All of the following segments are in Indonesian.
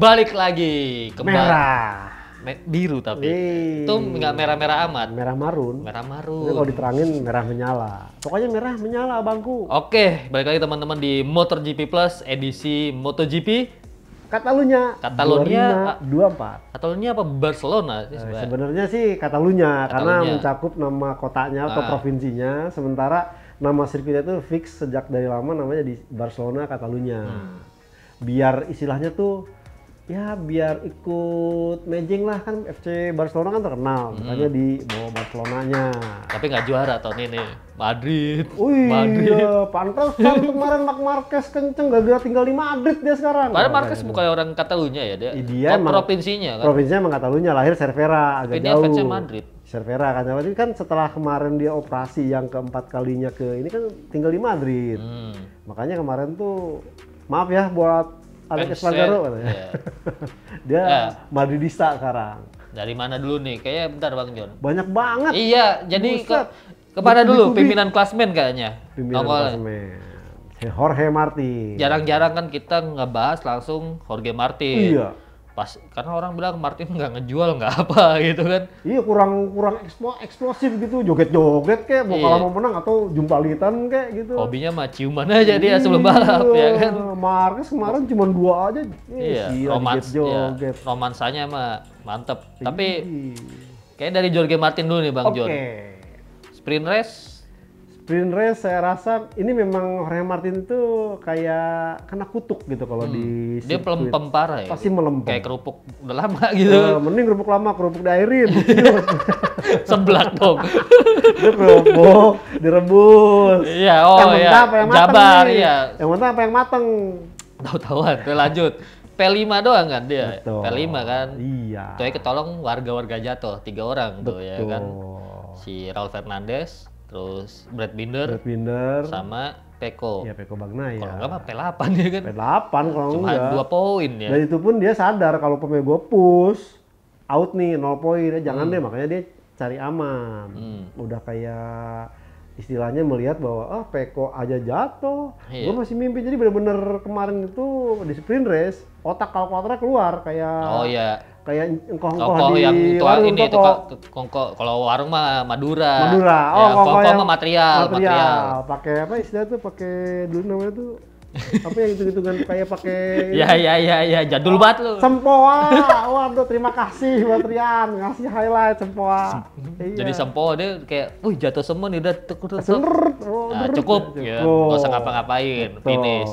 balik lagi ke merah biru tapi Wee. itu nggak merah-merah amat merah marun merah marun Jadi kalau diterangin merah menyala pokoknya merah menyala bangku oke balik lagi teman-teman di MotoGP Plus edisi MotoGP Katalunya Katalunya 24 Katalunya apa Barcelona sih eh, sebenarnya? sebenarnya sih Katalunya karena mencakup nama kotanya atau ah. provinsinya sementara nama sirkuitnya itu fix sejak dari lama namanya di Barcelona Katalunya hmm. biar istilahnya tuh ya biar ikut matching lah kan FC Barcelona kan terkenal hmm. katanya di bawah Barcelonanya tapi nggak juara tahun ini Madrid Ui, iya. Madrid Pantas kan kemarin Mark Marquez kenceng gak gara tinggal di Madrid dia sekarang padahal Marquez bukan orang Katalunya ya dia, dia emang, provinsinya kan provinsinya emang Katalunya lahir Cervera agak tapi jauh FC Madrid Cervera kan jadi kan setelah kemarin dia operasi yang keempat kalinya ke ini kan tinggal di Madrid hmm. makanya kemarin tuh maaf ya buat Alex Espargaro ya. Dia yeah. Madridista sekarang. Dari mana dulu nih? Kayaknya bentar Bang John. Banyak banget. Iya, jadi ke, kepada dulu Dikubi. pimpinan klasmen kayaknya. Pimpinan Nongol. klasmen. Jorge Martin. Jarang-jarang kan kita ngebahas langsung Jorge Martin. Iya pas karena orang bilang Martin nggak ngejual nggak apa gitu kan iya kurang kurang eksplosif gitu joget joget kayak mau iya. kalah mau menang atau jumpalitan kayak gitu hobinya mah ciuman aja dia sebelum balap ya iya. ya kan Marcus kemarin cuma dua aja iya, iya romans joget, joget. romansanya mah mantep tapi iya. kayak dari Jorge Martin dulu nih bang okay. John sprint race sprint race saya rasa ini memang Jorge Martin tuh kayak kena kutuk gitu kalau hmm. di dia pelempem parah ya pasti melempem kayak kerupuk udah lama gitu uh, mending kerupuk lama kerupuk diairin seblak dong dia kerupuk direbus iya oh yang iya. mentah iya. apa yang mateng. jabar nih? iya yang mentah apa yang matang tahu-tahuan lanjut P5 doang kan dia. Betul. P5 kan. Iya. Tuh ketolong warga-warga jatuh, tiga orang Betul. tuh ya kan. Si Raul Fernandez, terus Brad Binder, Brad Binder sama Peko. Iya, ya Peko Bagna ya. Kalau enggak mah P8 ya kan. P8 kalau Cuma enggak. Cuma 2 poin ya. Dan itu pun dia sadar kalau pemain gue push out nih 0 poin ya jangan hmm. deh makanya dia cari aman. Hmm. Udah kayak istilahnya melihat bahwa ah Peko aja jatuh, iya. gue masih mimpi jadi bener-bener kemarin itu di sprint race otak kalkulatornya keluar kayak oh iya kayak kongkoh -kong di yang tua warung ini toko. itu kongkoh kalau warung mah Madura. Madura. Ya, oh, ya, kongkoh, mah material, material. material. Pakai apa istilah tuh? Pakai dulu namanya tuh apa yang hitung-hitungan kayak pakai ya ya ya ya jadul banget lu sempoa waduh oh, terima kasih buat Rian ngasih highlight sempoa Sem iya. jadi sempoa dia kayak wih jatuh nih udah tuk, tuk, tuk. Nah, cukup ya nggak usah ngapa-ngapain finish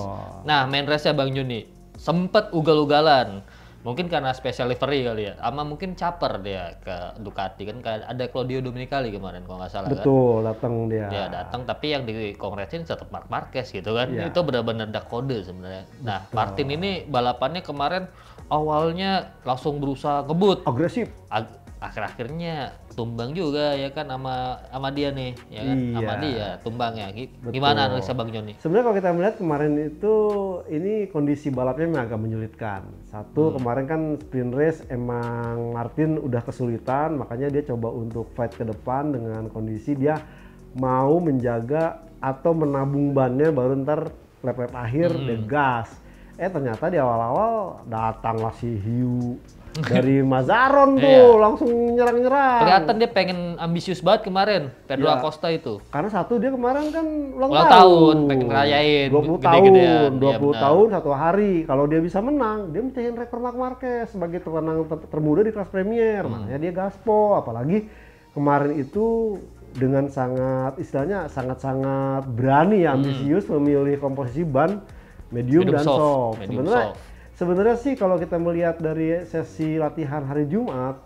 nah main race ya Bang Juni sempet ugal-ugalan Mungkin karena special livery kali ya. Ama mungkin caper dia ke Ducati kan ada Claudio Dominicali kemarin kalau nggak salah kan? Betul, kan. datang dia. Dia datang tapi yang di kongresin tetap Mark Marquez gitu kan. Ya. Itu benar-benar dak kode sebenarnya. Nah, Betul. Martin ini balapannya kemarin awalnya langsung berusaha ngebut. Agresif. Ag akhir-akhirnya tumbang juga ya kan sama sama dia nih ya kan iya. sama dia tumbang ya gimana analisa Bang Joni? Sebenarnya kalau kita melihat kemarin itu ini kondisi balapnya memang agak menyulitkan. Satu hmm. kemarin kan sprint race emang Martin udah kesulitan makanya dia coba untuk fight ke depan dengan kondisi dia mau menjaga atau menabung bannya baru ntar lap-lap akhir hmm. degas. Eh ternyata di awal-awal datanglah si Hiu dari Mazaron iya. tuh iya. langsung nyerang-nyerang. Kelihatan dia pengen ambisius banget kemarin Pedro ya. Acosta itu. Karena satu dia kemarin kan ulang, ulang tahun. tahun, pengen rayain 20 gede tahun, 20 ya, tahun satu hari. Kalau dia bisa menang, dia mencahin rekor Mark Marquez sebagai terenang ter termuda di kelas Premier. Hmm. Makanya dia gaspo. apalagi kemarin itu dengan sangat istilahnya sangat-sangat berani ya ambisius hmm. memilih komposisi ban medium, medium dan soft. soft. Sebenarnya Sebenarnya sih kalau kita melihat dari sesi latihan hari Jumat,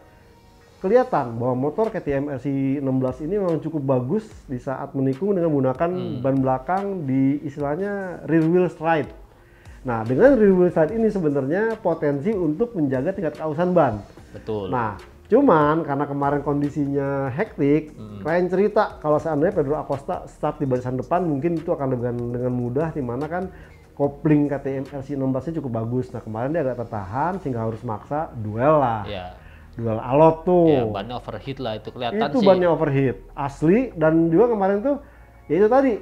kelihatan bahwa motor KTM RC 16 ini memang cukup bagus di saat menikung dengan menggunakan hmm. ban belakang di istilahnya rear wheel stride. Nah, dengan rear wheel stride ini sebenarnya potensi untuk menjaga tingkat kausan ban. Betul. Nah, cuman karena kemarin kondisinya hektik, hmm. lain cerita kalau seandainya Pedro Acosta start di barisan depan mungkin itu akan dengan dengan mudah di kan kopling KTM RC16 nya cukup bagus. Nah kemarin dia agak tertahan sehingga harus maksa duel lah. Iya. Duel alot tuh. Yeah, bannya overheat lah itu kelihatan itu sih. Itu bannya overheat asli dan juga kemarin tuh ya itu tadi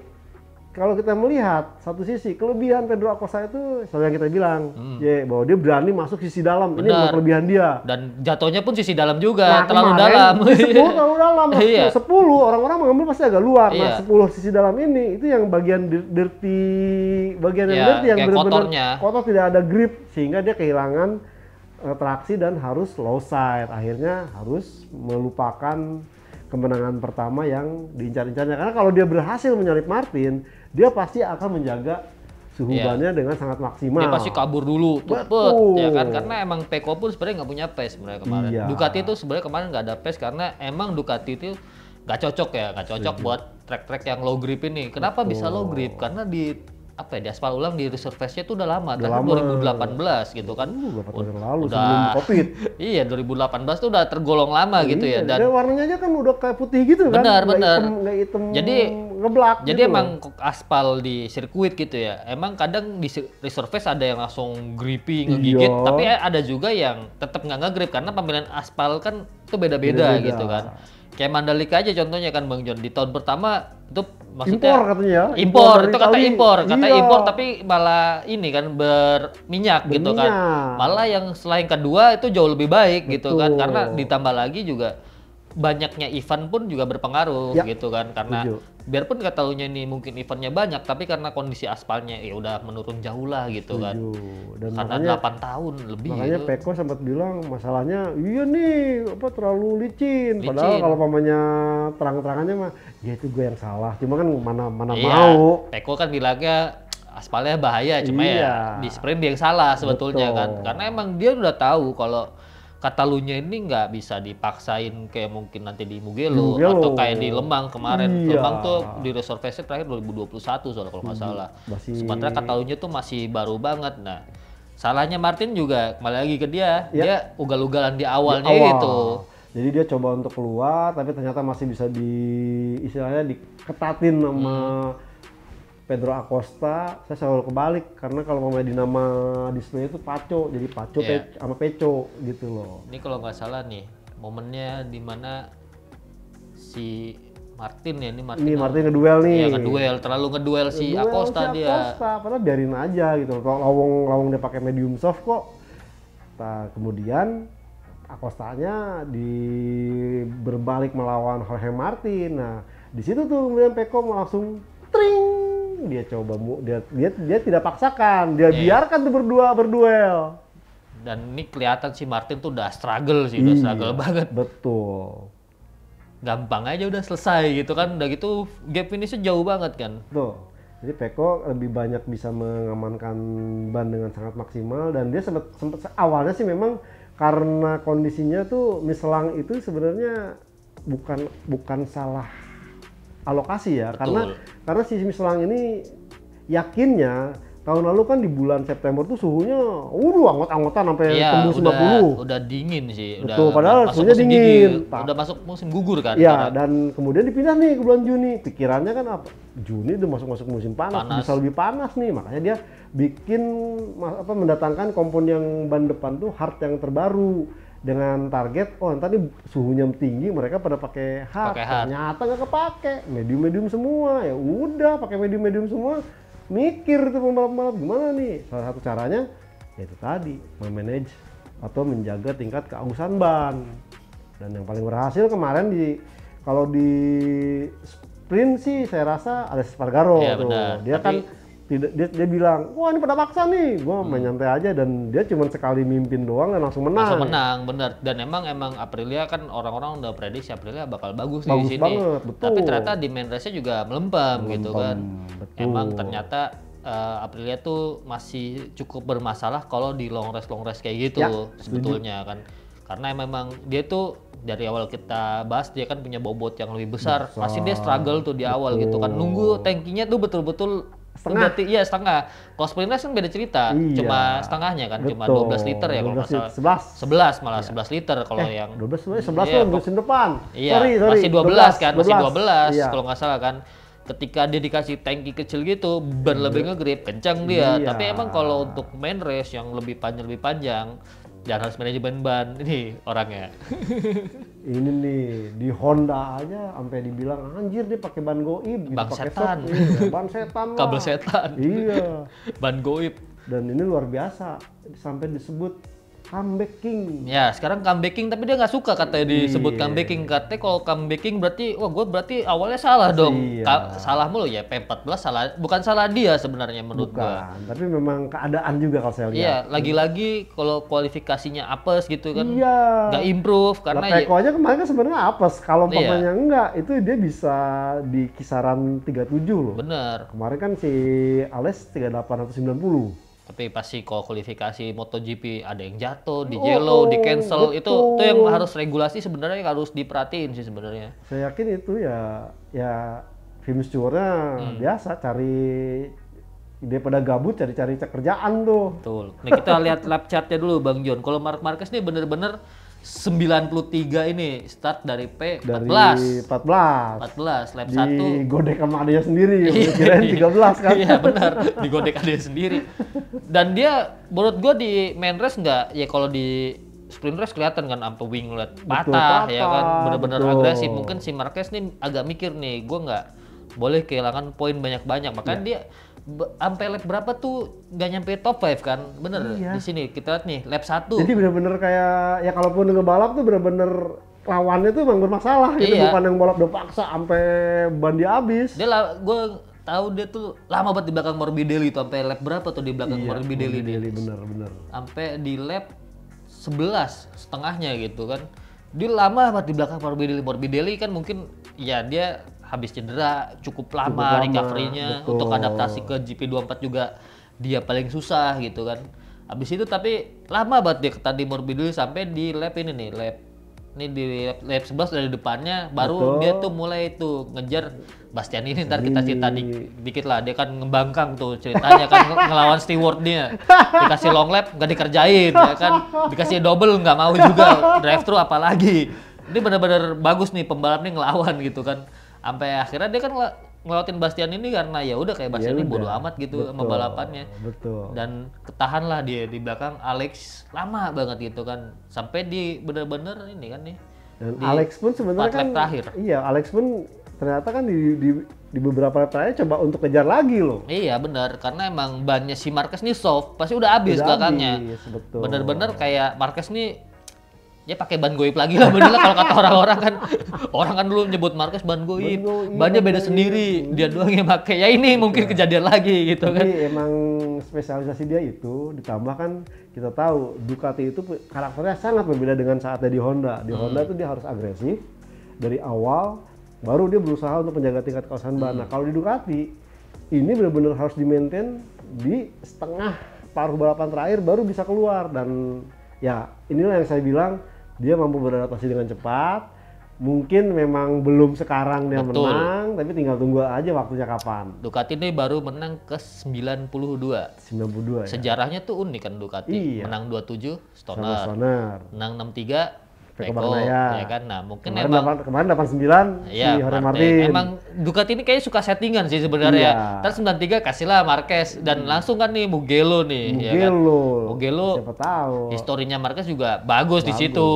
kalau kita melihat satu sisi kelebihan Pedro Acosta itu seperti yang kita bilang, hmm. ya bahwa dia berani masuk sisi dalam. Benar. Ini kelebihan dia. Dan jatuhnya pun sisi dalam juga, nah, terlalu kemarin, dalam. Iya, sepuluh terlalu dalam. Iya. Sepuluh orang-orang mengambil pasti agak luar. Nah, iya. sepuluh sisi dalam ini itu yang bagian dirty, bagian yang iya, dirty yang benar-benar kotor tidak ada grip sehingga dia kehilangan eh, traksi dan harus low side. Akhirnya harus melupakan kemenangan pertama yang diincar-incarnya. Karena kalau dia berhasil menyalip Martin, dia pasti akan menjaga suhu yeah. bannya dengan sangat maksimal. Dia pasti kabur dulu, tupet, ya kan? Karena emang Peko pun sebenarnya nggak punya pace sebenarnya kemarin. Iya. Ducati itu sebenarnya kemarin nggak ada pace karena emang Ducati itu nggak cocok ya, nggak cocok Sejujur. Iya. buat trek-trek yang low grip ini. Kenapa Betul. bisa low grip? Karena di apa ya aspal ulang di resurface-nya itu udah lama udah lama. 2018 gitu kan uh, udah, lalu udah, sebelum covid iya 2018 tuh udah tergolong lama iya, gitu ya iya. dan, warnanya aja kan udah kayak putih gitu bener, kan benar benar nggak hitam jadi ngeblak jadi gitu emang loh. aspal di sirkuit gitu ya emang kadang di resurface ada yang langsung gripping iya. ngegigit iya. tapi ada juga yang tetap nggak ngegrip karena pemilihan aspal kan itu beda-beda gitu kan Kayak Mandalika aja contohnya kan Bang John di tahun pertama itu maksudnya impor katanya ya impor itu kata impor kata iya. impor tapi malah ini kan berminyak, Beminyak. gitu kan malah yang selain kedua itu jauh lebih baik Betul. gitu kan karena ditambah lagi juga banyaknya event pun juga berpengaruh ya. gitu kan karena Tujuh. biarpun katanya nih ini mungkin eventnya banyak tapi karena kondisi aspalnya ya udah menurun jauh lah gitu Tujuh. kan Dan karena makanya, 8 tahun lebih makanya gitu. Peko sempat bilang masalahnya iya nih apa terlalu licin, licin. padahal kalau pamannya terang-terangannya mah ya itu gue yang salah cuma kan mana mana iya. mau Peko kan bilangnya aspalnya bahaya cuma ya iya. ya di sprint dia yang salah sebetulnya kan. Betul. kan karena emang dia udah tahu kalau Katalunya ini nggak bisa dipaksain kayak mungkin nanti di Mugello, Mugello. atau kayak di Lembang kemarin. Iya. Lembang tuh di reservasi terakhir 2021 soalnya kalau nggak iya, salah. Masih... Sementara katalunya tuh masih baru banget. Nah, salahnya Martin juga kembali lagi ke dia. Ya. Dia ugal-ugalan di awalnya di awal. itu. Jadi dia coba untuk keluar tapi ternyata masih bisa di istilahnya diketatin sama hmm Pedro Acosta saya selalu kebalik karena kalau mau di nama Disney itu Paco jadi Paco yeah. Pe sama Peco gitu loh ini kalau nggak salah nih momennya dimana si Martin ya ini Martin ini Martin ngeduel nih. Iya ngeduel, terlalu ngeduel si ngeduel Acosta si dia. Acosta, padahal biarin aja gitu. Kalau lawong lawong dia pakai medium soft kok. Nah, kemudian Acostanya di berbalik melawan Jorge Martin. Nah, di situ tuh kemudian Peko langsung tring dia coba bu, dia dia, dia tidak paksakan dia yeah. biarkan tuh berdua berduel dan ini kelihatan si Martin tuh udah struggle sih udah iya, struggle banget betul gampang aja udah selesai gitu kan udah gitu gap ini jauh banget kan tuh jadi Peko lebih banyak bisa mengamankan ban dengan sangat maksimal dan dia sempat sempat awalnya sih memang karena kondisinya tuh Miselang itu sebenarnya bukan bukan salah alokasi ya Betul. karena karena si selang ini yakinnya tahun lalu kan di bulan September tuh suhunya wuduh anggot anggotan sampai iya, tembus 90. Udah dingin sih. Udah padahal suhunya dingin. Di, udah masuk musim gugur kan. Iya, dan kemudian dipindah nih ke bulan Juni. Pikirannya kan apa? Juni udah masuk-masuk musim panas, panas, bisa lebih panas nih. Makanya dia bikin apa mendatangkan kompon yang ban depan tuh hard yang terbaru dengan target oh tadi suhunya tinggi mereka pada pakai hard, ternyata nggak kepake medium medium semua ya udah pakai medium medium semua mikir tuh pembalap-pembalap gimana nih salah satu caranya yaitu tadi memanage atau menjaga tingkat keausan ban dan yang paling berhasil kemarin di kalau di sprint sih saya rasa ada Spargaro ya, tuh benar. dia Tapi... kan tidak dia, dia bilang wah ini pada paksa nih gue hmm. main aja dan dia cuma sekali mimpin doang dan langsung menang langsung menang bener dan emang emang Aprilia kan orang-orang udah prediksi Aprilia bakal bagus, bagus di sini banget, betul. tapi ternyata di main race nya juga melempem, melempem gitu kan betul. emang ternyata uh, Aprilia tuh masih cukup bermasalah kalau di long race long race kayak gitu ya, sebetulnya setuju. kan karena emang dia tuh dari awal kita bahas dia kan punya bobot yang lebih besar, besar. masih dia struggle tuh di awal Betul. gitu kan nunggu tankinya tuh betul-betul setengah. Berarti iya setengah. Kalau sprint race kan beda cerita. Iya. Cuma setengahnya kan, Betul. cuma 12 liter ya kalau nggak salah. 11. 11 malah iya. 11 liter kalau eh, yang 12 sebenarnya 11 iya, tuh musim depan. Iya, sorry, sorry. Masih 12, 12 kan, 12. masih 12 iya. kalau nggak salah kan. Ketika dia dikasih tangki kecil gitu, ban iya. lebih ngegrip, kencang dia. Iya. Tapi emang kalau untuk main race yang lebih panjang lebih panjang, jangan harus manajemen ban ini orangnya ini nih di Honda aja sampai dibilang anjir dia pakai ban goib gitu, setan iya. ban setan lah. kabel setan iya ban goib dan ini luar biasa sampai disebut comebacking. Ya, sekarang comebacking tapi dia nggak suka katanya iya. disebut iya. comebacking. Katanya kalau comebacking berarti wah gue berarti awalnya salah dong. Iya. salah mulu ya P14 salah bukan salah dia sebenarnya menurut gue. Tapi memang keadaan juga kalau saya iya, lihat. Iya, lagi-lagi kalau kualifikasinya apes gitu kan. Iya. Gak improve karena nah, Peko ya- aja kemarin kan sebenarnya apes. Kalau iya. umpamanya iya. enggak itu dia bisa di kisaran 37 loh. Bener. Kemarin kan si Ales 38 atau 90 tapi pasti kalau kualifikasi MotoGP ada yang jatuh, di oh, di cancel betul. itu itu yang harus regulasi sebenarnya harus diperhatiin sih sebenarnya. Saya yakin itu ya ya film stewardnya hmm. biasa cari ide pada gabut cari-cari kerjaan tuh. Betul. Nah kita lihat lap chartnya dulu Bang John. Kalau Mark Marquez ini bener-bener 93 ini start dari P 14. Dari 14. 14 lap di 1. Digodek sama adanya sendiri. Iya. Kirain 13 kan. Iya benar, digodek adanya sendiri. Dan dia menurut gue di main race nggak ya kalau di sprint race kelihatan kan sampai winglet patah, betul, patah ya kan benar-benar agresif. Mungkin si Marquez nih agak mikir nih, gue nggak boleh kehilangan poin banyak-banyak. Makanya yeah. dia sampai lap berapa tuh gak nyampe top 5 kan bener iya. di sini kita lihat nih lap satu jadi bener-bener kayak ya kalaupun ngebalap tuh bener-bener lawannya tuh emang bermasalah gitu iya. bukan yang balap udah paksa sampai ban dia habis dia lah gue tahu dia tuh lama banget di belakang Morbidelli itu sampai lap berapa tuh di belakang iya, Morbidelli, Morbidelli bener bener sampai di lap 11 setengahnya gitu kan dia lama banget di belakang Morbidelli Morbidelli kan mungkin ya dia habis cedera cukup lama, lama recovery-nya untuk adaptasi ke GP24 juga dia paling susah gitu kan. Habis itu tapi lama banget dia tadi di sampai di lap ini nih, lap ini di lap, lap 11 dari depannya baru Betul. dia tuh mulai itu ngejar Bastian ini ntar kita cerita di, dikit lah dia kan ngebangkang tuh ceritanya kan ngelawan stewardnya dikasih long lap nggak dikerjain ya kan dikasih double nggak mau juga drive thru apalagi ini bener-bener bagus nih pembalap nih ngelawan gitu kan sampai akhirnya dia kan ngelawatin Bastian ini karena ya udah kayak Bastian ya ini bodo amat gitu betul, sama balapannya. Betul. Dan ketahanlah dia di belakang Alex lama banget gitu kan sampai di bener-bener ini kan nih. Dan di Alex pun sebenarnya kan terakhir. Iya, Alex pun ternyata kan di, di di beberapa lap terakhir coba untuk kejar lagi loh. Iya benar karena emang bannya si Marquez nih soft pasti udah habis belakangnya. Bener-bener kayak Marquez nih ya pakai ban goib lagi lah bener lah kalau kata orang-orang kan orang kan dulu nyebut Marquez ban goib bannya beda sendiri hmm. dia doang yang pakai ya ini mungkin kejadian lagi gitu kan Jadi emang spesialisasi dia itu ditambah kan kita tahu Ducati itu karakternya sangat berbeda dengan saatnya di Honda di hmm. Honda itu dia harus agresif dari awal baru dia berusaha untuk menjaga tingkat kawasan ban hmm. nah kalau di Ducati ini benar-benar harus di maintain di setengah paruh balapan terakhir baru bisa keluar dan ya inilah yang saya bilang dia mampu beradaptasi dengan cepat mungkin memang belum sekarang dia Betul. menang, tapi tinggal tunggu aja waktunya kapan. Ducati ini baru menang ke 92. 92 ya. Sejarahnya tuh unik kan Ducati. Iya. Menang 27 Stoner. Stoner. Menang 63 Ya? ya kan? Nah, mungkin kemarin emang kemarin 89 ya, si Jorge Martin. Martin. Emang Ducati ini kayaknya suka settingan sih sebenarnya. Iya. Terus 93 kasihlah Marquez dan hmm. langsung kan nih Mugello nih Mugello. ya kan. Mugello. Siapa tahu. Historinya Marquez juga bagus, bagus. di situ.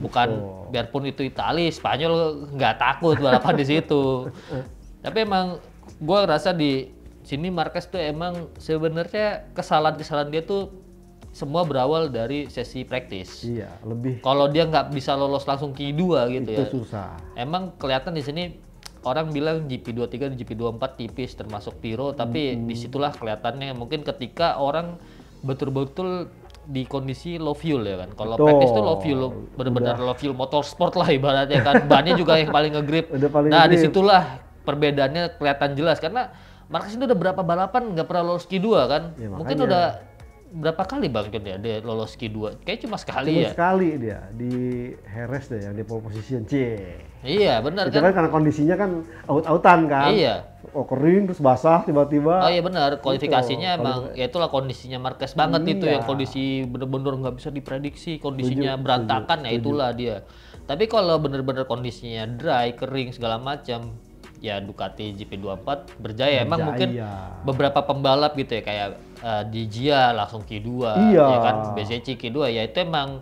Bukan oh. biarpun itu Italia, Spanyol nggak takut balapan di situ. Tapi emang gue rasa di sini Marquez tuh emang sebenarnya kesalahan-kesalahan dia tuh semua berawal dari sesi praktis. Iya, lebih. Kalau dia nggak bisa lolos langsung ke 2 gitu itu ya. Itu susah. Emang kelihatan di sini orang bilang GP23 dan GP24 tipis termasuk Piro, tapi hmm. disitulah kelihatannya mungkin ketika orang betul-betul di kondisi low fuel ya kan. Kalau praktis itu low fuel, benar-benar low fuel Motor sport lah ibaratnya kan. Bannya juga yang paling ngegrip. nah, di grip disitulah perbedaannya kelihatan jelas karena Marquez itu udah berapa balapan nggak pernah lolos Q2 kan? Ya, Mungkin udah berapa kali Bang John ya dia lolos Q2? Kayak cuma sekali cuma ya. sekali dia di Heres deh yang di pole position C. Iya, benar kan? kan karena kondisinya kan out-outan kan. Iya. Oh kering terus basah tiba-tiba. Oh iya benar, gitu. kualifikasinya gitu. emang ya itulah kondisinya Marquez banget hmm, itu iya. yang kondisi bener-bener nggak bisa diprediksi, kondisinya berantakan ya setuju, ya itulah dia. Tapi kalau bener-bener kondisinya dry, kering segala macam, ya Ducati GP24 berjaya. berjaya. Emang mungkin beberapa pembalap gitu ya kayak uh, eh, Digia ya, langsung Q2 iya. ya kan BCC Q2 ya itu emang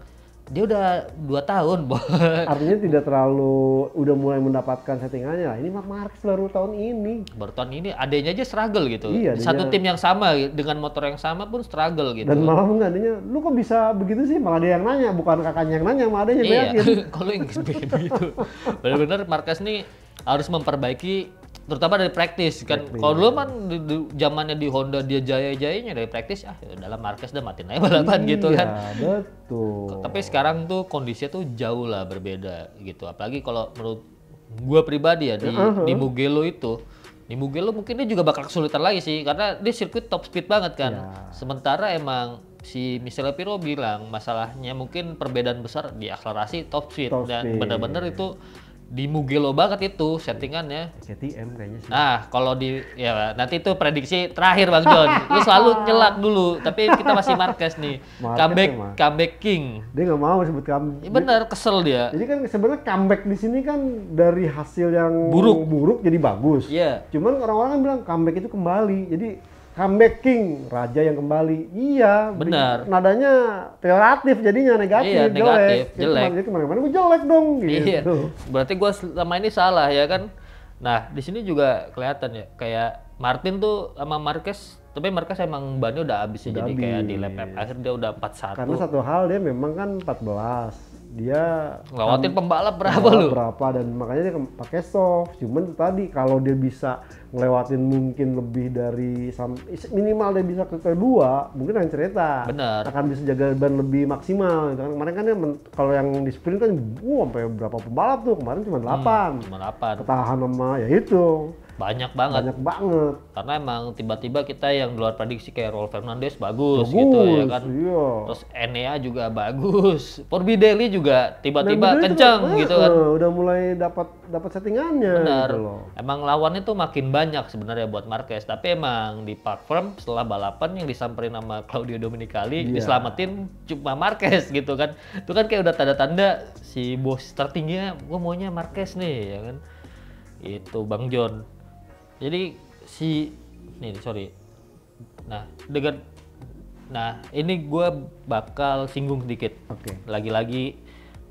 dia udah dua tahun, Bo. Artinya tidak terlalu udah mulai mendapatkan settingannya lah. Ini Mark Marquez baru tahun ini. Baru tahun ini adanya aja struggle gitu. Iya, adanya... Satu tim yang sama dengan motor yang sama pun struggle gitu. Dan malah enggak adanya, lu kok bisa begitu sih? Malah ada yang nanya, bukan kakaknya yang nanya, malah adanya iya. Kalau yang begitu. Benar-benar Marquez nih harus memperbaiki terutama dari praktis kan kalau dulu kan di, di, zamannya di Honda dia jaya-jayanya dari praktis ah ya dalam Marquez udah matiin aja balapan iya, gitu kan betul tapi sekarang tuh kondisinya tuh jauh lah berbeda gitu apalagi kalau menurut gua pribadi ya di, uh -huh. di Mugello itu di Mugello mungkin dia juga bakal kesulitan lagi sih karena dia sirkuit top speed banget kan yeah. sementara emang si Michele Piro bilang masalahnya mungkin perbedaan besar di akselerasi top speed top dan benar-benar itu di Mugello banget itu iya. settingannya. CTM kayaknya sih. Ah, kalau di ya nanti itu prediksi terakhir Bang John. Lu selalu nyelak dulu, tapi kita masih Marquez nih. Marquez comeback ya, comeback king. Dia nggak mau sebut comeback. Ya, bener, kesel dia. Jadi kan sebenarnya comeback di sini kan dari hasil yang buruk buruk jadi bagus. Iya. Yeah. Cuman orang-orang kan bilang comeback itu kembali. Jadi comeback king raja yang kembali iya benar nadanya relatif jadinya negatif iya, negatif gitu, jelek, jelek. jadi kemarin-kemarin gue jelek dong gitu iya. berarti gue selama ini salah ya kan nah di sini juga kelihatan ya kayak Martin tuh sama Marquez tapi Marquez emang bannya udah habis ya, jadi kayak di lap lap akhir dia udah 41 karena satu hal dia memang kan 14 dia lewatin pembalap berapa pembalap lu? Berapa dan makanya dia pakai soft. Cuman tadi kalau dia bisa ngelewatin mungkin lebih dari minimal dia bisa ke kedua, mungkin akan cerita. Bener. Akan bisa jaga ban lebih maksimal. Gitu kan. Kemarin kan kalau yang di sprint kan wow, sampai berapa pembalap tuh? Kemarin cuma 8. Hmm, cuma 8. Ketahan sama ya itu. Banyak banget. Banyak banget. Karena emang tiba-tiba kita yang luar prediksi kayak Rolf Fernandes bagus, bagus gitu ya kan. Iya. Terus Enea juga bagus. Morbidelli juga tiba-tiba e kenceng eh, gitu kan. Uh, udah mulai dapat dapat settingannya. Benar. Gitu loh. Emang lawannya tuh makin banyak sebenarnya buat Marquez, tapi emang di Park platform setelah balapan yang disamperin sama Claudio Dominicali yeah. diselamatin cuma Marquez gitu kan. Itu kan kayak udah tanda-tanda si bos tertingginya gue maunya Marquez nih ya kan. Itu Bang John jadi si nih sorry nah dengan nah ini gue bakal singgung sedikit okay. lagi-lagi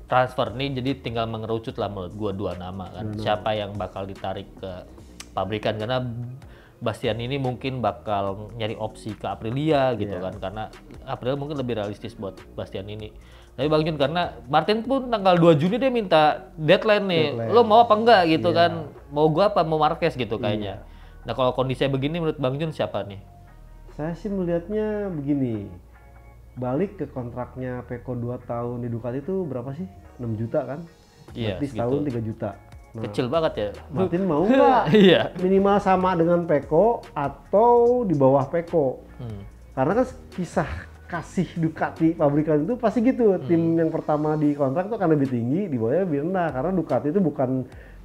transfer nih jadi tinggal mengerucut lah menurut gue dua nama kan mm-hmm. siapa yang bakal ditarik ke pabrikan karena Bastian ini mungkin bakal nyari opsi ke Aprilia gitu yeah. kan karena Aprilia mungkin lebih realistis buat Bastian ini tapi Bang Jun karena Martin pun tanggal 2 Juni dia minta deadline nih. Deadline. Lo mau apa enggak gitu yeah. kan? Mau gua apa mau Marquez gitu iya. kayaknya. Yeah. Nah, kalau kondisinya begini menurut Bang Jun siapa nih? Saya sih melihatnya begini. Balik ke kontraknya Peko 2 tahun di Ducati itu berapa sih? 6 juta kan? Iya, yeah, gitu. tahun 3 juta. Nah, Kecil banget ya. Martin mau nggak? iya. Minimal sama dengan Peko atau di bawah Peko. Hmm. Karena kan kisah kasih Ducati pabrikan itu pasti gitu hmm. tim hmm. yang pertama di kontrak itu akan lebih tinggi di bawahnya lebih rendah karena Ducati itu bukan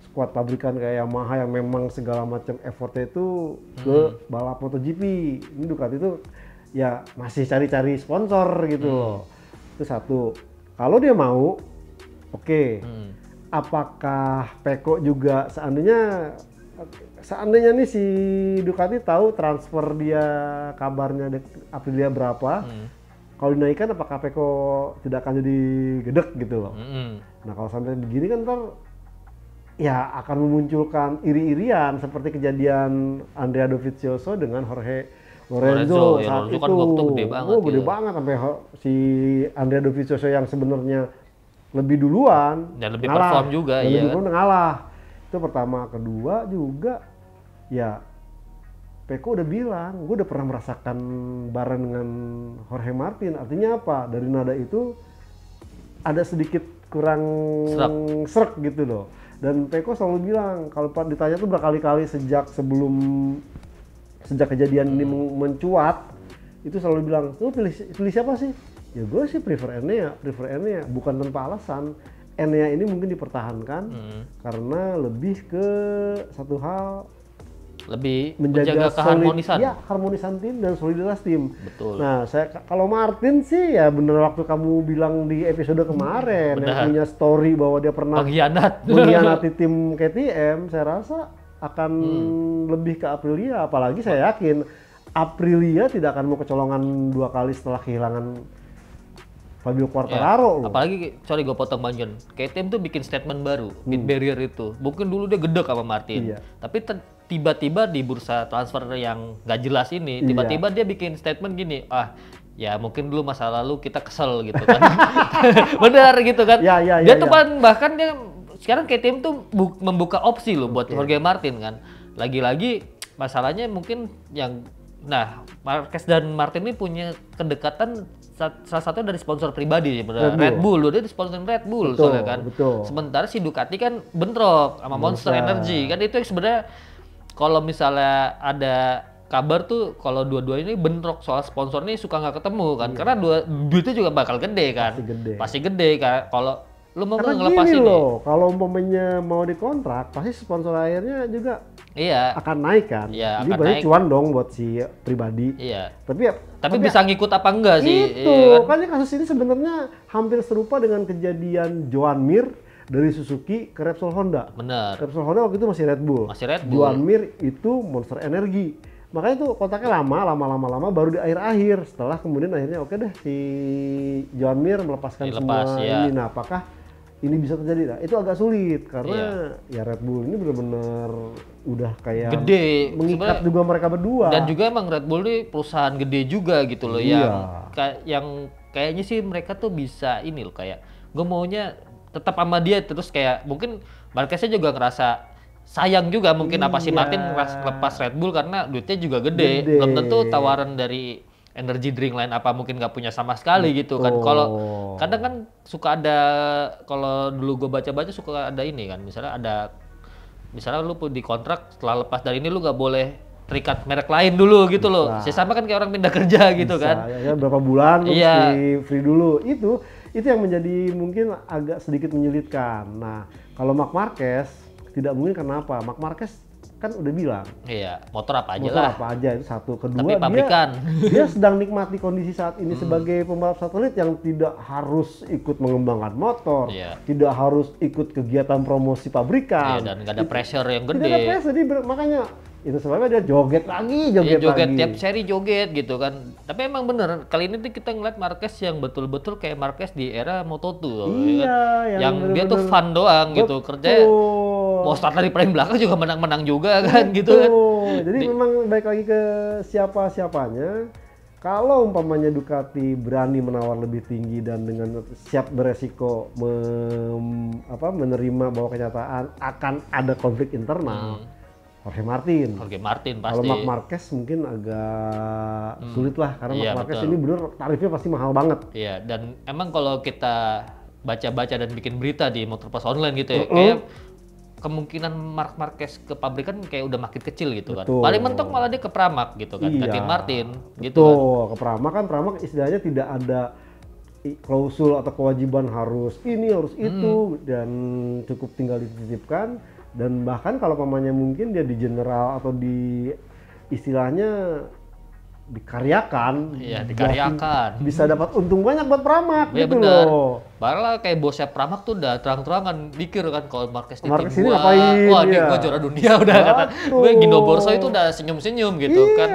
squad pabrikan kayak Yamaha yang memang segala macam effortnya itu ke hmm. balap MotoGP ini Ducati itu ya masih cari-cari sponsor gitu hmm. itu satu kalau dia mau oke okay. hmm. apakah Peko juga seandainya seandainya nih si Ducati tahu transfer dia kabarnya Aprilia berapa, hmm. kalau dinaikkan apakah Peko tidak akan jadi gedek gitu loh. Hmm. Nah kalau sampai begini kan ntar ya akan memunculkan iri-irian seperti kejadian Andrea Dovizioso dengan Jorge Lorenzo, Lorenzo ya, saat ya, itu. Kan gede banget. Oh, gede ya. banget sampai si Andrea Dovizioso yang sebenarnya lebih duluan dan lebih ngalah. perform juga lebih ya. Lebih duluan kan? ngalah. Itu pertama, kedua juga ya Peko udah bilang, gue udah pernah merasakan bareng dengan Jorge Martin. Artinya apa? Dari nada itu ada sedikit kurang serak, serak gitu loh. Dan Peko selalu bilang kalau ditanya tuh berkali-kali sejak sebelum sejak kejadian hmm. ini mencuat itu selalu bilang, lu pilih, pilih siapa sih? Ya gue sih prefer Enea, prefer Enea, bukan tanpa alasan. Enea ini mungkin dipertahankan hmm. karena lebih ke satu hal lebih menjaga, menjaga keharmonisan. Iya, ya, harmonisan tim dan soliditas tim. Betul. Nah, saya kalau Martin sih ya benar waktu kamu bilang di episode kemarin yang punya story bahwa dia pernah pengkhianat mengkhianati tim KTM, saya rasa akan hmm. lebih ke Aprilia apalagi saya yakin Aprilia tidak akan mau kecolongan dua kali setelah kehilangan Fabio iya. Quartararo ya. Apalagi, sorry gue potong Banjon. KTM tuh bikin statement baru, hmm. mid barrier itu. Mungkin dulu dia gede sama Martin. Iya. Tapi tiba-tiba di bursa transfer yang nggak jelas ini iya. tiba-tiba iya. dia bikin statement gini ah ya mungkin dulu masa lalu kita kesel gitu kan benar gitu kan ya, ya, ya, dia tuh ya. Kan bahkan dia sekarang kayak tim tuh membuka opsi loh buat okay. Martin kan lagi-lagi masalahnya mungkin yang nah Marquez dan Martin ini punya kedekatan salah satu dari sponsor pribadi sebenarnya Red, Red Bull. Bull. Dia sponsor Red Bull betul, soalnya kan. Betul. Sementara si Ducati kan bentrok sama Monster, Monster Energy kan itu yang sebenarnya kalau misalnya ada kabar tuh kalau dua-dua ini bentrok soal sponsor nih suka nggak ketemu kan iya. karena dua duitnya juga bakal gede kan pasti gede pasti gede kan kalau lu mau karena ngelepas gini ini loh kalau umpamanya mau dikontrak pasti sponsor akhirnya juga iya akan naik kan iya, jadi banyak naik. cuan dong buat si pribadi iya tapi ya tapi, tapi bisa ya, ngikut apa enggak sih itu iya, kan? kasus ini sebenarnya hampir serupa dengan kejadian Joan Mir dari Suzuki ke Repsol Honda. Benar. Repsol Honda waktu itu masih Red Bull. Masih Red Bull. Juan Mir itu Monster Energi. Makanya tuh kontaknya lama, lama, lama, lama, baru di akhir-akhir. Setelah kemudian akhirnya oke okay deh si Juan Mir melepaskan Dilepas, semua ya. ini. Iya. Nah, apakah ini bisa terjadi? Nah, itu agak sulit karena iya. ya Red Bull ini benar-benar udah kayak gede mengikat Sebenernya, juga mereka berdua. Dan juga emang Red Bull ini perusahaan gede juga gitu loh iya. yang yang kayaknya sih mereka tuh bisa ini loh kayak gue maunya tetap sama dia terus kayak mungkin Marqueznya juga ngerasa sayang juga mungkin iya. apa sih Martin lepas Red Bull karena duitnya juga gede, gede. belum tentu tawaran dari energy drink lain apa mungkin nggak punya sama sekali Betul. gitu kan kalau kadang kan suka ada kalau dulu gue baca-baca suka ada ini kan misalnya ada misalnya lu di kontrak setelah lepas dari ini lu nggak boleh terikat merek lain dulu gitu Bisa. loh. saya sama kan kayak orang pindah kerja gitu kan. Ya, ya, berapa bulan lu iya. free, free dulu. Itu itu yang menjadi mungkin agak sedikit menyulitkan. Nah, kalau Mark Marquez tidak mungkin kenapa? Mark Marquez kan udah bilang. Iya, motor apa aja motor lah. Motor apa aja itu satu. Kedua Tapi pabrikan. dia dia sedang nikmati kondisi saat ini hmm. sebagai pembalap satelit yang tidak harus ikut mengembangkan motor, iya. tidak harus ikut kegiatan promosi pabrikan. Iya, dan nggak ada pressure yang gede. Tidak ada pressure, jadi makanya itu sebabnya dia joget lagi, joget, ya, joget lagi. tiap seri joget gitu kan. Tapi emang bener kali ini tuh kita ngeliat Marquez yang betul-betul kayak Marquez di era Moto2. Ya kan? Iya, kan? yang, yang bener -bener. dia tuh fun doang gitu, Betul. gitu. Kerja mau start dari paling belakang juga menang-menang juga kan Betul. gitu kan. Jadi di, memang baik lagi ke siapa-siapanya. Kalau umpamanya Ducati berani menawar lebih tinggi dan dengan siap beresiko mem, apa, menerima bahwa kenyataan akan ada konflik internal. Hmm Jorge Martin. Jorge Martin pasti. Kalau Mark Marquez mungkin agak hmm. sulit lah karena iya, Mark Marquez betul. ini benar tarifnya pasti mahal banget. Iya dan emang kalau kita baca-baca dan bikin berita di Motorpass online gitu ya, mm -hmm. kayak kemungkinan Mark Marquez ke pabrikan kayak udah makin kecil gitu kan. Paling mentok malah dia ke Pramak gitu kan, iya. ke Tim Martin gitu Betul. gitu kan. ke Pramak kan Pramak istilahnya tidak ada klausul atau kewajiban harus ini harus itu hmm. dan cukup tinggal dititipkan dan bahkan kalau pemainnya mungkin dia di general atau di istilahnya dikaryakan, iya dikaryakan, bisa dapat untung banyak buat Pramak ya, gitu bener. loh. Padahal kayak bosnya Pramak tuh udah terang-terangan mikir kan kalau Marquez di Marquez tim gua, wah dia iya. gua juara dunia udah Batu. kata. Gue Gino Borso itu udah senyum-senyum gitu iya. kan.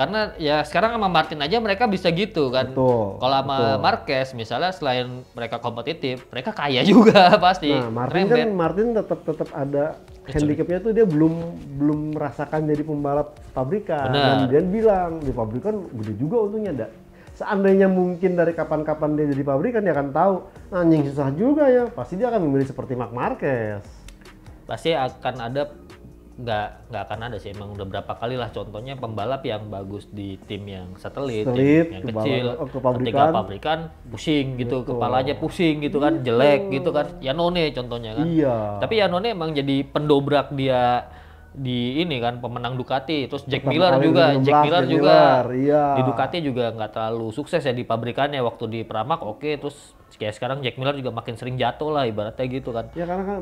Karena ya sekarang sama Martin aja mereka bisa gitu kan. Kalau sama Betul. Marquez misalnya selain mereka kompetitif, mereka kaya juga pasti. Nah, Martin Rembet. kan Martin tetap tetap ada handicapnya tuh dia belum belum merasakan jadi pembalap pabrikan Bener. dan dia bilang di pabrikan gede juga untungnya ada seandainya mungkin dari kapan-kapan dia jadi pabrikan dia akan tahu anjing susah juga ya pasti dia akan memilih seperti Mark Marquez pasti akan ada nggak nggak akan ada sih emang udah berapa kali lah contohnya pembalap yang bagus di tim yang satelit, satelit yang, yang kecil ke pabrikan, ketika pabrikan pusing gitu Betul. kepalanya pusing gitu kan Betul. jelek iya. gitu kan Yanone contohnya kan iya. tapi Yanone emang jadi pendobrak dia di ini kan pemenang Ducati terus Jack Miller juga 2016, Jack Miller juga Miller, iya. di Ducati juga nggak terlalu sukses ya di pabrikannya waktu di Pramac oke okay. terus kayak sekarang Jack Miller juga makin sering jatuh lah ibaratnya gitu kan ya karena kan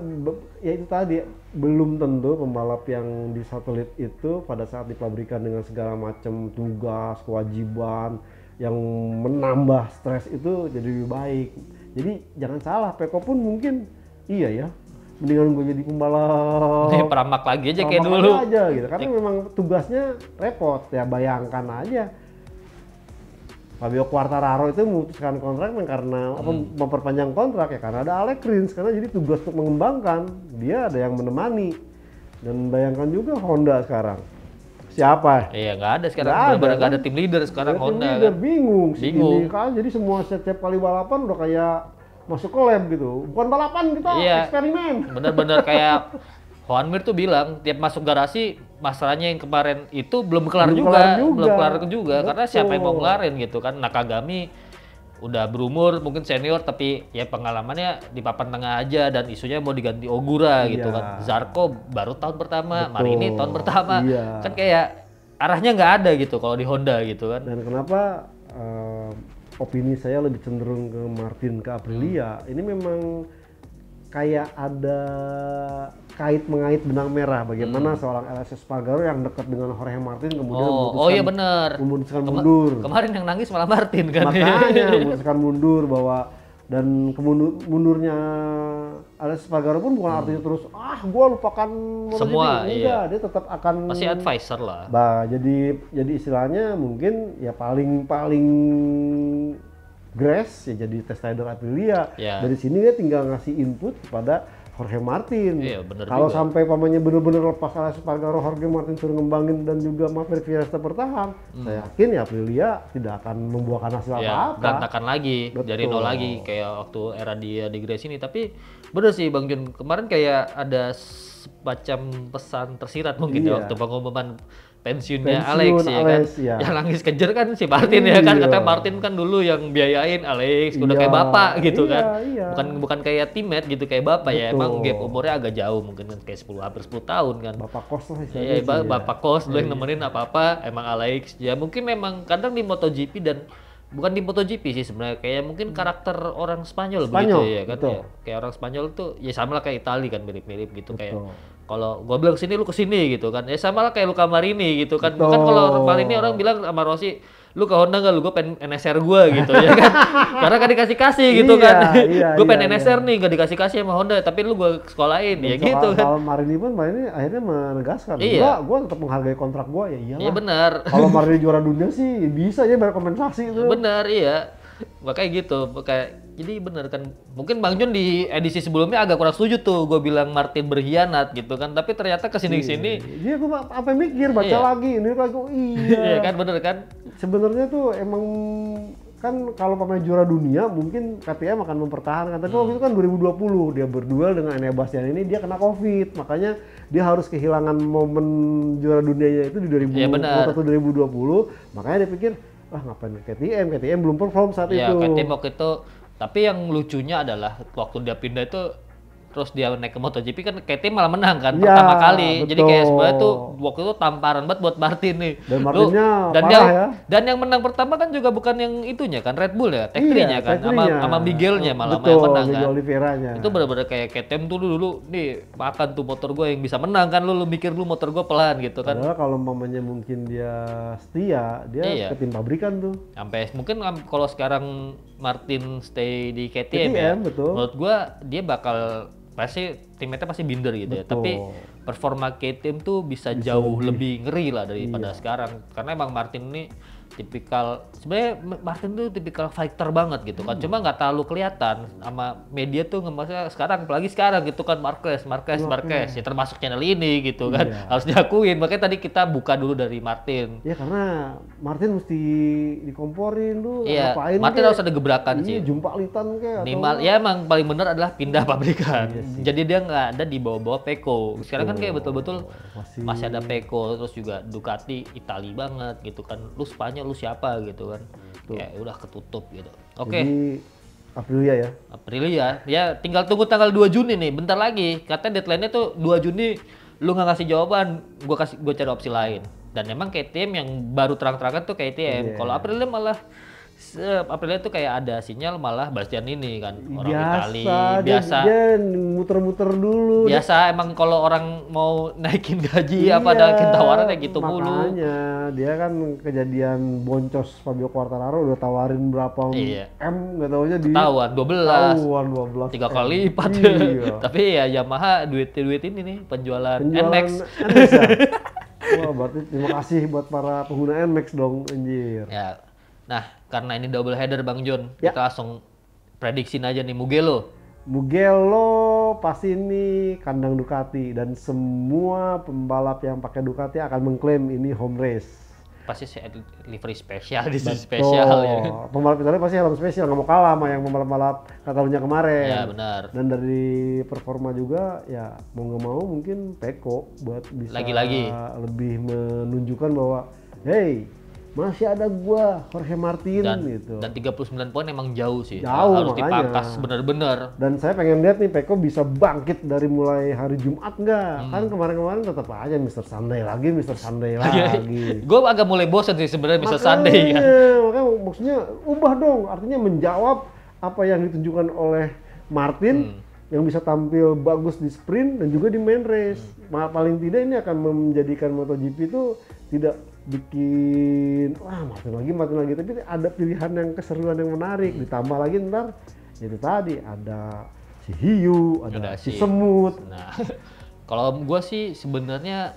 ya itu tadi belum tentu pembalap yang di satelit itu pada saat di pabrikan dengan segala macam tugas kewajiban yang menambah stres itu jadi lebih baik jadi jangan salah Peko pun mungkin iya ya mendingan gue jadi pembalap eh, peramak lagi aja peramak kayak dulu aja gitu karena ya. memang tugasnya repot ya bayangkan aja Fabio Quartararo itu memutuskan kontrak karena hmm. apa, memperpanjang kontrak ya karena ada Alex Rins karena jadi tugas untuk mengembangkan dia ada yang menemani dan bayangkan juga Honda sekarang siapa? Iya nggak ada sekarang nggak ada, kan? ada tim leader sekarang ada Honda. Tim leader, kan? bingung, bingung. Sih, kan jadi semua setiap kali balapan udah kayak masuk ke lab gitu. Bukan balapan kita iya, eksperimen. Bener-bener kayak Juan Mir tuh bilang tiap masuk garasi masalahnya yang kemarin itu belum kelar, belum juga, juga, belum kelar juga Betul. karena siapa yang mau ngelarin gitu kan Nakagami udah berumur mungkin senior tapi ya pengalamannya di papan tengah aja dan isunya mau diganti Ogura iya. gitu kan Zarko baru tahun pertama Betul. ini tahun pertama iya. kan kayak arahnya nggak ada gitu kalau di Honda gitu kan dan kenapa eh, opini saya lebih cenderung ke Martin ke Aprilia hmm. ini memang kayak ada kait mengait benang merah bagaimana hmm. seorang LSS Spargaro yang dekat dengan Jorge Martin kemudian oh, memutuskan, oh iya bener. memutuskan Kema mundur kemarin yang nangis malah Martin kan makanya memutuskan mundur bahwa dan kemundur, mundurnya ada sepagar pun bukan hmm. artinya terus ah gue lupakan semua semua enggak iya. dia tetap akan masih advisor lah bah jadi jadi istilahnya mungkin ya paling paling grass ya jadi test rider Aprilia yeah. dari sini dia tinggal ngasih input kepada Jorge Martin. Iya, bener Kalau juga. sampai pamannya benar-benar lepas alas Espargaro, Jorge Martin suruh ngembangin dan juga Maverick Fiesta bertahan, hmm. saya yakin ya Aprilia tidak akan membuahkan hasil ya, apa Ya, Berantakan lagi, Betul. dari nol lagi kayak waktu era dia di Grace ini. Tapi bener sih Bang Jun, kemarin kayak ada semacam pesan tersirat mungkin ya iya. waktu pengumuman pensiunnya Pensiun, Alex ya kan. Ya. Yang nangis kejer kan si Martin iya. ya kan. Iya. Katanya Martin kan dulu yang biayain Alex, udah kayak iya, bapak gitu kan? iya, kan. Iya. Bukan bukan kayak teammate gitu kayak bapak Betul. ya. Emang gap umurnya agak jauh mungkin kan kayak 10 hampir 10 tahun kan. Bapak kos lah iya, sih. bapak, kos dulu yang nemenin apa-apa emang Alex. Ya mungkin memang kadang di MotoGP dan bukan di MotoGP sih sebenarnya kayak mungkin hmm. karakter orang Spanyol, Spanyol begitu ya kan betul. ya. kayak orang Spanyol tuh ya sama lah kayak Italia kan mirip-mirip gitu betul. kayak kalau gue bilang sini lu kesini gitu kan ya sama lah kayak lu kamar ini gitu kan bukan kalau kamar ini orang bilang sama Rossi lu ke Honda gak lu gue pengen NSR gue gitu ya kan karena kan dikasih kasih gitu iya, kan iya, gue iya, pengen iya, NSR iya. nih gak dikasih kasih sama Honda tapi lu gue sekolahin ya gitu kan kalau Marini pun Marini akhirnya menegaskan iya. gue tetap menghargai kontrak gue ya iyalah iya benar kalau Marini juara dunia sih bisa ya berkompensasi itu benar iya makanya gitu kayak jadi bener kan mungkin Bang Jun di edisi sebelumnya agak kurang setuju tuh gue bilang Martin berkhianat gitu kan tapi ternyata kesini sini iya, iya. gue apa mikir baca iya. lagi ini lagi oh, iya iya kan bener kan sebenarnya tuh emang kan kalau pemain juara dunia mungkin KTM akan mempertahankan tapi hmm. waktu itu kan 2020 hmm. dia berduel dengan Enea Bastian ini dia kena covid makanya dia harus kehilangan momen juara dunianya itu di 2021 ya, 2020 makanya dia pikir ah ngapain KTM KTM belum perform saat ya, itu KTM waktu itu tapi yang lucunya adalah waktu dia pindah itu terus dia naik ke MotoGP kan KT malah menang kan ya, pertama kali. Betul. Jadi kayak sebenarnya tuh waktu itu tamparan banget buat Martin nih. Dan Lu, dan yang, ya. Dan yang menang pertama kan juga bukan yang itunya kan Red Bull ya, tech iya, kan sama sama Miguelnya malah betul, yang menang Miguel kan. oliveira Itu benar-benar kayak KTM tuh dulu, dulu nih makan tuh motor gue yang bisa menang kan lu, lu mikir lu motor gue pelan gitu kan. Padahal kalau mamanya mungkin dia setia, dia iya. ke tim pabrikan tuh. Sampai mungkin kalau sekarang Martin stay di KTM, KTM ya. Betul. Menurut gue dia bakal pasti timnya pasti binder gitu betul. ya. Tapi performa KTM tuh bisa, bisa jauh lebih. lebih ngeri lah daripada iya. sekarang. Karena emang Martin ini tipikal sebenarnya Martin tuh tipikal fighter banget gitu kan hmm. cuma nggak terlalu kelihatan sama media tuh ngemasnya sekarang apalagi sekarang gitu kan Marquez Marquez iya, Marquez iya. ya termasuk channel ini gitu kan iya. harus diakuin makanya tadi kita buka dulu dari Martin ya karena Martin mesti dikomporin lu iya. ngapain Martin harus ada gebrakan sih jumpa litan kayak minimal atau... ya emang paling benar adalah pindah pabrikan iya jadi dia nggak ada di bawah-bawah Peko sekarang kan kayak betul-betul masih... masih ada Peko terus juga Ducati Itali banget gitu kan lu Spanyol lu siapa gitu kan ya udah ketutup gitu oke okay. Aprilia ya Aprilia ya ya tinggal tunggu tanggal 2 Juni nih bentar lagi katanya deadline-nya tuh 2 Juni lu nggak kasih jawaban gua kasih gua cari opsi lain dan memang KTM yang baru terang-terangan tuh KTM yeah. kalau Aprilia malah Aprilia itu kayak ada sinyal malah Bastian ini kan orang biasa, Itali biasa dia, muter-muter dulu biasa dia. emang kalau orang mau naikin gaji iya, apa ada tawaran ya gitu makanya, mulu makanya dia kan kejadian boncos Fabio Quartararo udah tawarin berapa iya. m nggak taunya di tawaran 12 belas 12 tiga kali lipat iya. tapi ya Yamaha duit duit ini nih penjualan, penjualan NMAX, NMAX ya? Wah, berarti terima kasih buat para pengguna NMAX dong, anjir. Ya, Nah, karena ini double header Bang John, ya. kita langsung prediksiin aja nih Mugello. Mugello pasti ini kandang Ducati dan semua pembalap yang pakai Ducati akan mengklaim ini home race. Pasti livery spesial di sini spesial ya. Kan? Pembalap Italia pasti helm spesial nggak mau kalah sama yang pembalap-pembalap Katalunya kemarin. Ya benar. Dan dari performa juga ya mau nggak mau mungkin Peko buat bisa Lagi -lagi. lebih menunjukkan bahwa hey masih ada gua Jorge Martin dan, gitu. Dan 39 poin emang jauh sih. Jauh harus makanya. dipangkas bener-bener. Dan saya pengen lihat nih Peko bisa bangkit dari mulai hari Jumat nggak? Hmm. Kan kemarin-kemarin tetap aja Mister Sunday lagi, Mister Sunday iya. lagi. gua agak mulai bosan sih sebenarnya Mister Sunday kan. Makanya maksudnya ubah dong, artinya menjawab apa yang ditunjukkan oleh Martin hmm yang bisa tampil bagus di sprint dan juga di main race. Hmm. Paling tidak ini akan menjadikan MotoGP itu tidak bikin wah matiin lagi matiin lagi tapi ada pilihan yang keseruan yang menarik hmm. ditambah lagi ntar ya itu tadi ada si hiu ada, ada si, si semut nah kalau gue sih sebenarnya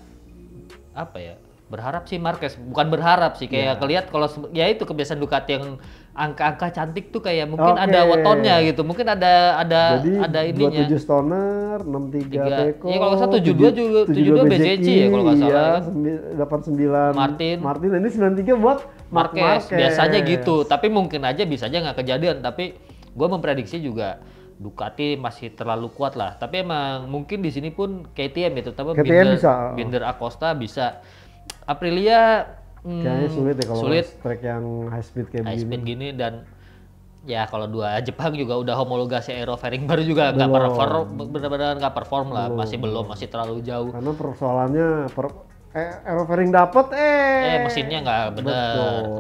apa ya berharap sih Marquez bukan berharap sih kayak yeah. kelihat kalau ya itu kebiasaan Ducati yang angka-angka cantik tuh kayak mungkin okay. ada wetonnya gitu mungkin ada ada Jadi, ada ininya 27 stoner 63 Teko ya, ya kalau nggak salah 72 juga 72 BJC ya kalau nggak salah ya, kan 89 Martin Martin ini 93 buat Marquez, Marquez. biasanya gitu tapi mungkin aja bisa aja nggak kejadian tapi gue memprediksi juga Ducati masih terlalu kuat lah tapi emang mungkin di sini pun KTM ya terutama KTM Binder, bisa. Binder Acosta bisa Aprilia hmm, kayaknya sulit ya kalau sulit. track yang high speed kayak high speed gini dan ya kalau dua Jepang juga udah homologasi aero fairing baru juga nggak perform benar-benar nggak perform lah belum. masih belum masih terlalu jauh karena persoalannya per, eh, fairing dapat eh eh mesinnya nggak benar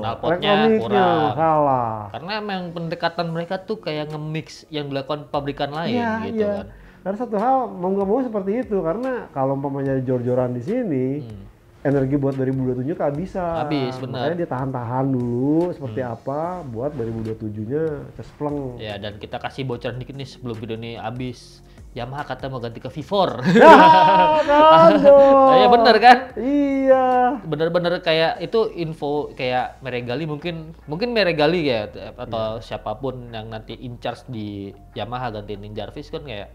knalpotnya kurang salah karena memang pendekatan mereka tuh kayak nge-mix yang dilakukan pabrikan lain ya, gitu ya. kan karena satu hal mau nggak mau seperti itu karena kalau umpamanya jor-joran di sini hmm energi buat 2027 kehabisan. Habis, benar. Makanya dia tahan-tahan dulu seperti hmm. apa buat 2027-nya cespleng. Ya, dan kita kasih bocoran dikit nih sebelum video ini habis. Yamaha kata mau ganti ke V4. Ya kan iya, benar kan? Iya. Bener-bener kayak itu info kayak Meregali mungkin mungkin Meregali ya atau iya. siapapun yang nanti in charge di Yamaha gantiin Jarvis kan kayak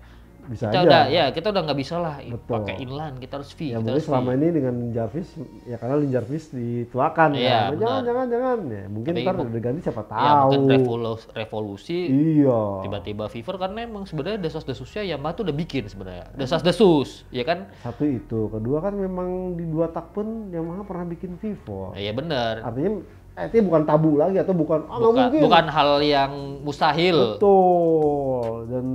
bisa kita aja. udah ya kita udah nggak bisa lah pakai inline kita harus fee ya mungkin selama ini dengan Jarvis ya karena Lin Jarvis dituakan ya, ya. jangan jangan jangan ya mungkin Tapi ntar udah ganti siapa tahu ya mungkin revolusi, revolusi iya tiba-tiba fever karena emang sebenarnya desas desusnya Yamaha tuh udah bikin sebenarnya desas desus ya kan satu itu kedua kan memang di dua tak pun Yamaha pernah bikin vivo iya benar artinya Eh, itu bukan tabu lagi atau bukan ah, bukan, mungkin. bukan hal yang mustahil. Betul. Dan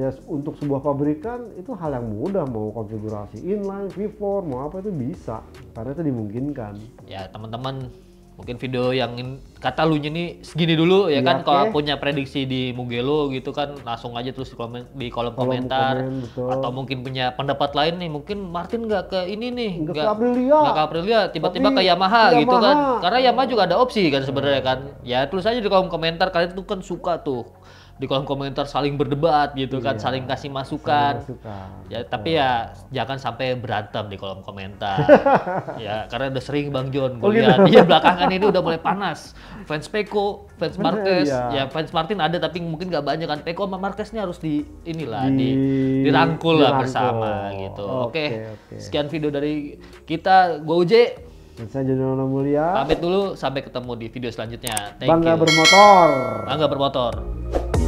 ya untuk sebuah pabrikan itu hal yang mudah mau konfigurasi inline, V4, mau apa itu bisa karena itu dimungkinkan. Ya teman-teman mungkin video yang kata lu ini segini dulu ya, ya kan okay. kalau punya prediksi di Mugello gitu kan langsung aja terus di, kolom, di kolom, kolom komentar komen, atau mungkin punya pendapat lain nih mungkin Martin nggak ke ini nih nggak ke Aprilia nggak ke Aprilia tiba-tiba ke Yamaha, Yamaha gitu kan karena Yamaha juga ada opsi kan sebenarnya kan ya terus aja di kolom komentar kalian tuh kan suka tuh di kolom komentar saling berdebat gitu kan, iya, kan, saling kasih masukan. Saling Ya, tapi tapi ya jangan sampai berantem di kolom komentar. ya, karena udah sering Bang John gue oh, Gitu. Iya, belakangan ini udah mulai panas. Fans Peko, fans Bener, Marquez, iya. ya fans Martin ada tapi mungkin nggak banyak kan. Peko sama ini harus di inilah di, di dirangkul lah bersama gitu. Oke. Okay, okay. Sekian video dari kita. Gue Uje. Dan saya Mulia. Pamit dulu sampai ketemu di video selanjutnya. Thank Bangga you. bermotor. Bangga bermotor.